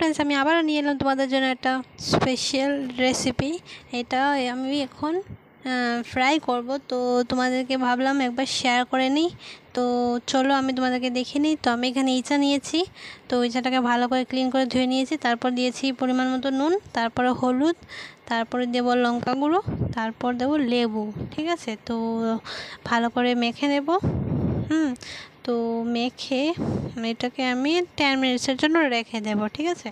friends আমি আবারও নিয়ে এলাম তোমাদের জন্য একটা স্পেশাল রেসিপি এটা আমি এখন ফ্রাই করব তো তোমাদেরকে ভাবলাম একবার শেয়ার করে নিই তো চলো আমি তোমাদেরকে দেখে নিই তো আমি এখানে ইচা নিয়েছি তো ইচাটাকে ভালো করে ক্লিন করে ধুয়ে নিয়েছি তারপর দিয়েছি পরিমাণ মতো নুন তারপরে হলুদ তারপরে দেবো লঙ্কা গুঁড়ো তারপর দেবো লেবু ঠিক আছে তো ভালো করে মেখে নেবো হুম তো মেখে এটাকে আমি টেন মিনিটসের জন্য রেখে দেব ঠিক আছে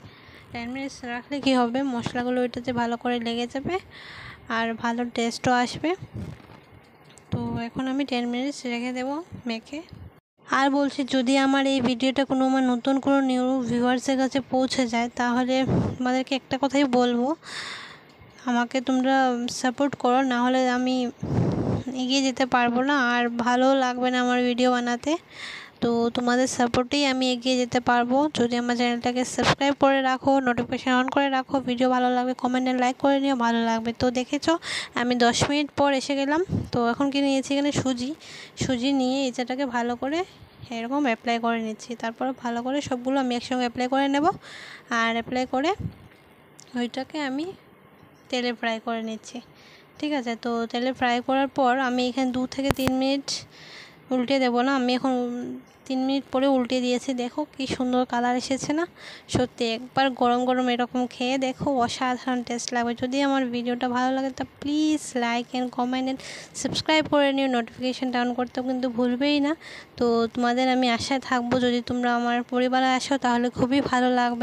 টেন মিনিটস রাখলে কী হবে মশলাগুলো ওইটাতে ভালো করে লেগে যাবে আর ভালো টেস্টও আসবে তো এখন আমি টেন মিনিটস রেখে দেব মেখে আর বলছি যদি আমার এই ভিডিওটা কোনো আমার নতুন কোনো নিউ ভিউয়ার্সের কাছে পৌঁছে যায় তাহলে তোমাদেরকে একটা কথাই বলবো আমাকে তোমরা সাপোর্ট করো না হলে আমি এগিয়ে যেতে পারবো না আর ভালো লাগবে না আমার ভিডিও বানাতে তো তোমাদের সাপোর্টেই আমি এগিয়ে যেতে পারবো যদি আমার চ্যানেলটাকে সাবস্ক্রাইব করে রাখো নোটিফিকেশান অন করে রাখো ভিডিও ভালো লাগবে কমেন্টে লাইক করে নিও ভালো লাগবে তো দেখেছো আমি দশ মিনিট পর এসে গেলাম তো এখন কি নিয়েছি এখানে সুজি সুজি নিয়ে ইচ্ছাটাকে ভালো করে এরকম অ্যাপ্লাই করে নিচ্ছি তারপরে ভালো করে সবগুলো আমি একসঙ্গে অ্যাপ্লাই করে নেব আর অ্যাপ্লাই করে ওইটাকে আমি তেলে ফ্রাই করে নিচ্ছি ঠিক আছে তো তেলে ফ্রাই করার পর আমি এখানে দু থেকে তিন মিনিট উল্টে দেবো না আমি এখন তিন মিনিট পরে উল্টে দিয়েছি দেখো কি সুন্দর কালার এসেছে না সত্যি একবার গরম গরম এরকম খেয়ে দেখো অসাধারণ টেস্ট লাগবে যদি আমার ভিডিওটা ভালো লাগে তা please like and comment and subscribe করে নিও নোটিফিকেশানটা অন করতেও কিন্তু ভুলবেই না তো তোমাদের আমি আশায় থাকবো যদি তোমরা আমার পরিবারে আসো তাহলে খুবই ভালো লাগবে